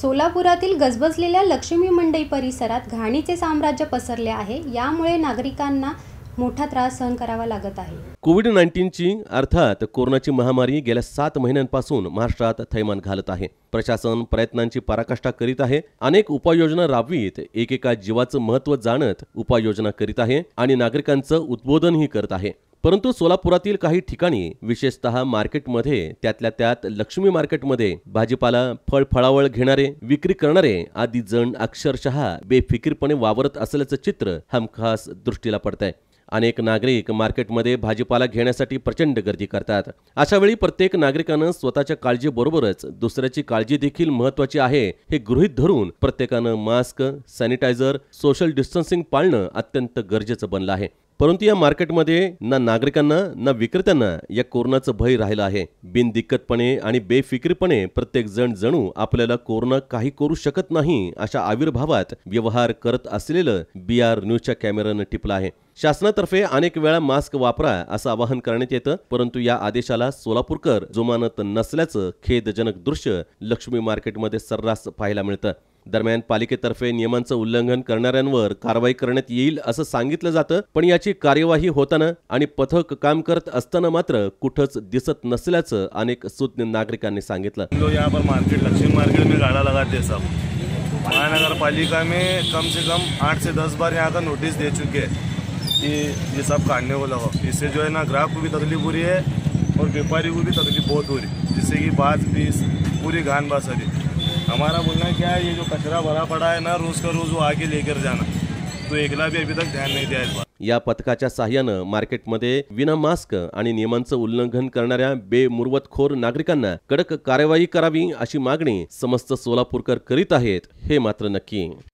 सोलापुरातील गजबजलेल्या लक्ष्मी मंडई परिसरात घाणीचे साम्राज्य पसरले आहे यामुळे नागरिकांना मोठा त्रास सहन करावा लागत आहे कोविड नाईन्टीनची अर्थात कोरोनाची महामारी गेल्या सात महिन्यांपासून महाराष्ट्रात थैमान घालत आहे प्रशासन प्रयत्नांची पराकाष्ठा करीत आहे अनेक उपाययोजना राबवीत एकेका जीवाचं महत्व जाणत उपाययोजना करीत आहे आणि नागरिकांचं उद्बोधनही करत आहे परंतु सोलापुरातील काही ठिकाणी विशेषतः मार्केटमध्ये त्यातल्या त्यात लक्ष्मी मार्केटमध्ये भाजीपाला फळ फळावळ घेणारे विक्री करणारे आदी जण अक्षरशः बेफिकीरपणे वावरत असल्याचं चित्र हमखास दृष्टीला पडतंय अनेक नागरिक मार्केटमध्ये भाजीपाला घेण्यासाठी प्रचंड गर्दी करतात अशावेळी प्रत्येक नागरिकानं स्वतःच्या काळजीबरोबरच दुसऱ्याची काळजी देखील महत्वाची आहे हे गृहीत धरून प्रत्येकानं मास्क सॅनिटायझर सोशल डिस्टन्सिंग पाळणं अत्यंत गरजेचं बनलं आहे परंतु या मार्केटमध्ये ना नागरिकांना ना विक्रेत्यांना या कोरोनाचं भय राहिलं आहे बिनदिक्कतपणे आणि बेफिक्रीपणे प्रत्येक जण जणू आपल्याला कोरोना काही करू शकत नाही अशा आविर्भावात व्यवहार करत असलेलं बी आर न्यूजच्या कॅमेरानं टिपलं आहे शासनातर्फे अनेक वेळा मास्क वापरा असं आवाहन करण्यात येतं परंतु या आदेशाला सोलापूरकर जुमानत नसल्याचं खेदजनक दृश्य लक्ष्मी मार्केटमध्ये सर्रास पाहायला मिळतं दरम्यान पालिकेतर्फे नियमांचं उल्लंघन करणाऱ्यांवर कारवाई करण्यात येईल असं सांगितलं जातं पण याची कार्यवाही होताना आणि पथक काम करत असताना मात्र कुठंच दिसत नसल्याचं अनेक सुज्ञ नागरिकांनी सांगितलं मार्केट लक्ष्मी मार्केट में गाड़ा दे सब महानगर पालिका में कम से कम आठ से दस बार यहाँ का नोटिस दे चुके हैं कि ये सब काटने को हो। लगा इससे जो है ना ग्राहक को भी तकलीफ हो रही है और व्यापारी को भी तकलीफ बहुत हो रही है जिससे कि बात भी पूरी घान हमारा बोलना क्या है ये जो कचरा भरा पड़ा है ना रोज का रोज वो आगे लेकर जाना तो एकला भी अभी तक ध्यान नहीं दिया इस बार या पथकाच्या सहाय्यानं मार्केटमध्ये विना मास्क आणि नियमांचं उल्लंघन करणाऱ्या बेमुरवतखोर नागरिकांना कडक कार्यवाही करावी अशी मागणी समस्त सोलापूरकर करीत आहेत हे मात्र नक्की